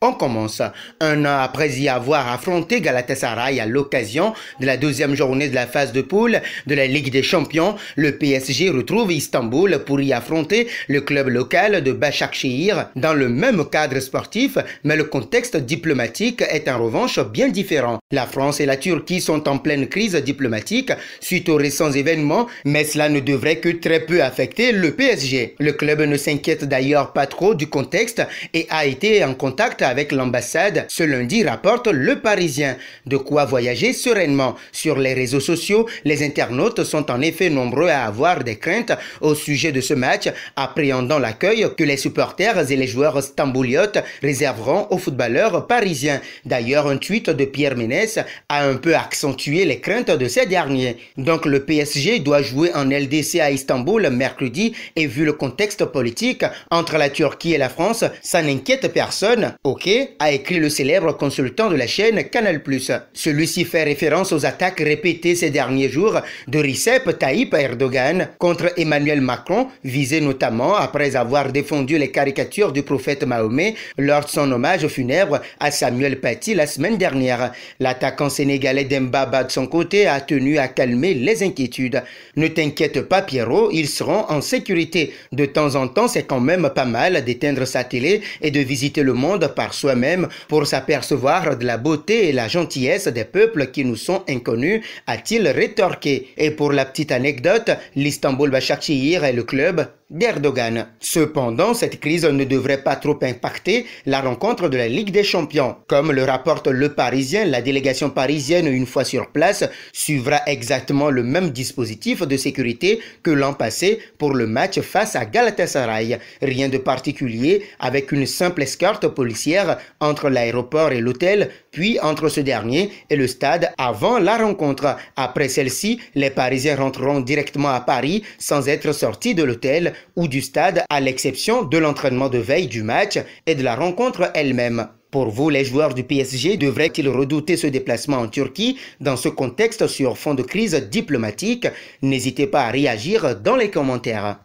On commence un an après y avoir affronté Galatasaray à l'occasion de la deuxième journée de la phase de poule de la Ligue des Champions. Le PSG retrouve Istanbul pour y affronter le club local de Başakşehir dans le même cadre sportif, mais le contexte diplomatique est en revanche bien différent. La France et la Turquie sont en pleine crise diplomatique suite aux récents événements, mais cela ne devrait que très peu affecter le PSG. Le club ne s'inquiète d'ailleurs pas trop du contexte et a été en contact avec l'ambassade ce lundi, rapporte Le Parisien. De quoi voyager sereinement. Sur les réseaux sociaux, les internautes sont en effet nombreux à avoir des craintes au sujet de ce match, appréhendant l'accueil que les supporters et les joueurs stambouliotes réserveront aux footballeurs parisiens. D'ailleurs, un tweet de Pierre Ménès a un peu accentué les craintes de ces derniers. Donc le PSG doit jouer en LDC à Istanbul mercredi et vu le contexte politique entre la Turquie et la France, ça n'inquiète personne. Au a écrit le célèbre consultant de la chaîne Canal+. Celui-ci fait référence aux attaques répétées ces derniers jours de Recep Tayyip Erdogan contre Emmanuel Macron, visé notamment après avoir défendu les caricatures du prophète Mahomet lors de son hommage funèbre à Samuel Paty la semaine dernière. L'attaquant sénégalais Dembaba de son côté a tenu à calmer les inquiétudes. Ne t'inquiète pas Pierrot, ils seront en sécurité. De temps en temps, c'est quand même pas mal d'éteindre sa télé et de visiter le monde par soi-même pour s'apercevoir de la beauté et la gentillesse des peuples qui nous sont inconnus, a-t-il rétorqué. Et pour la petite anecdote, l'Istanbul Chihir est le club d'Erdogan. Cependant, cette crise ne devrait pas trop impacter la rencontre de la Ligue des Champions. Comme le rapporte Le Parisien, la délégation parisienne, une fois sur place, suivra exactement le même dispositif de sécurité que l'an passé pour le match face à Galatasaray. Rien de particulier avec une simple escorte policière entre l'aéroport et l'hôtel, puis entre ce dernier et le stade avant la rencontre. Après celle-ci, les Parisiens rentreront directement à Paris sans être sortis de l'hôtel ou du stade, à l'exception de l'entraînement de veille du match et de la rencontre elle-même. Pour vous, les joueurs du PSG devraient-ils redouter ce déplacement en Turquie dans ce contexte sur fond de crise diplomatique N'hésitez pas à réagir dans les commentaires.